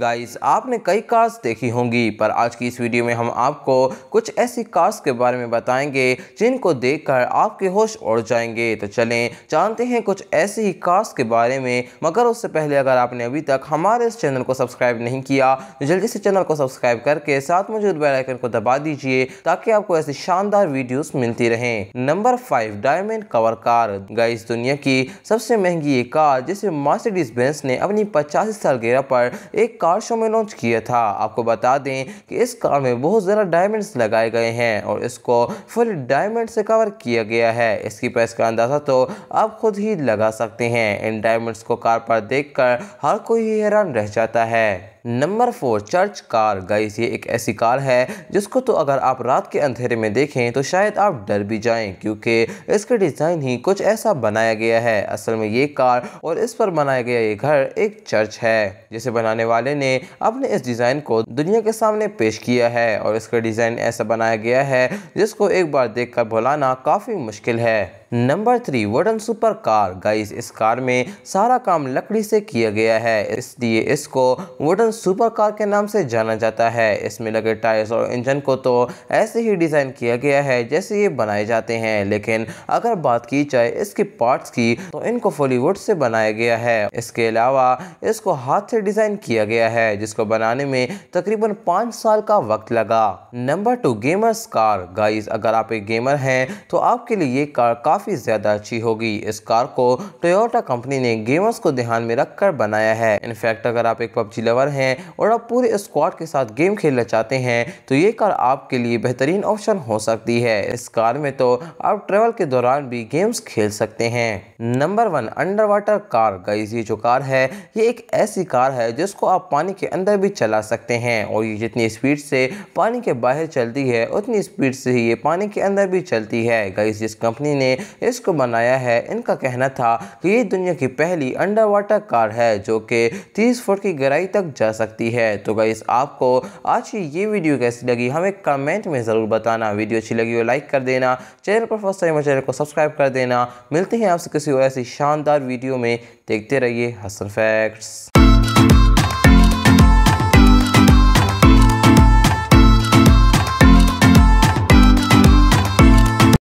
guys आपने कई cars देखी होंगी पर आज की इस वीडियो में हम आपको कुछ ऐसी कार्स के बारे में बताएंगे जिनको देखकर आपके होश उड़ जाएंगे तो चलें जानते हैं कुछ ऐसी ही कार्स के बारे में मगर उससे पहले अगर आपने अभी तक हमारे इस चैनल को सब्सक्राइब नहीं किया तो जल्दी से चैनल को सब्सक्राइब करके साथ मौजूद बेलाइकन को दबा दीजिए ताकि आपको ऐसी शानदार वीडियोज मिलती रहे number five diamond cover car guys दुनिया की सबसे महंगी ये कार जिसे मार्सिडीज बेंस ने अपनी पचासी साल पर एक कार शो में लॉन्च किया था आपको बता दें कि इस कार में बहुत ज़्यादा डायमंड्स लगाए गए हैं और इसको फुल डायमंड से कवर किया गया है इसकी प्राइस का अंदाज़ा तो आप खुद ही लगा सकते हैं इन डायमंड्स को कार पर देख हर कोई हैरान रह जाता है number four church car guys ये एक ऐसी कार है जिसको तो अगर आप रात के अंधेरे में देखें तो शायद आप डर भी जाएं क्योंकि इसका डिज़ाइन ही कुछ ऐसा बनाया गया है असल में ये कार और इस पर बनाया गया ये घर एक चर्च है जिसे बनाने वाले ने अपने इस डिज़ाइन को दुनिया के सामने पेश किया है और इसका डिज़ाइन ऐसा बनाया गया है जिसको एक बार कर भुलाना काफ़ी मुश्किल है number three wooden super car guys इस कार में सारा काम लकड़ी से किया गया है इसलिए इसको वुडन सुपर कार के नाम से जाना जाता है इसमें लगे टायर्स और इंजन को तो ऐसे ही डिज़ाइन किया गया है जैसे ये बनाए जाते हैं लेकिन अगर बात की जाए इसके पार्ट्स की तो इनको फॉलीवुड से बनाया गया है इसके अलावा इसको हाथ से डिज़ाइन किया गया है जिसको बनाने में तकरीबन पांच साल का वक्त लगा number two gamers car guys अगर आप एक गेमर हैं तो आपके लिए ये कार काफ़ी काफ़ी ज़्यादा अच्छी होगी इस कार को टोयोटा कंपनी ने गेमर्स को ध्यान में रखकर बनाया है इनफैक्ट अगर आप एक पबजी लवर हैं और आप पूरे स्क्वाड के साथ गेम खेलना चाहते हैं तो ये कार आपके लिए बेहतरीन ऑप्शन हो सकती है इस कार में तो आप ट्रेवल के दौरान भी गेम्स खेल सकते हैं number one underwater car guys ये जो कार है ये एक ऐसी कार है जिसको आप पानी के अंदर भी चला सकते हैं और ये जितनी स्पीड से पानी के बाहर चलती है उतनी स्पीड से ही ये पानी के अंदर भी चलती है गाइज इस कंपनी ने इसको बनाया है इनका कहना था कि ये दुनिया की पहली अंडर वाटर कार है जो कि 30 फुट की गहराई तक जा सकती है तो गाइस आपको आज की ये वीडियो कैसी लगी हमें कमेंट में ज़रूर बताना वीडियो अच्छी लगी हो लाइक कर देना चैनल पर फर्स्ट टाइम चैनल को सब्सक्राइब कर देना मिलते हैं आपसे किसी और ऐसी शानदार वीडियो में देखते रहिए हसन फैक्ट्स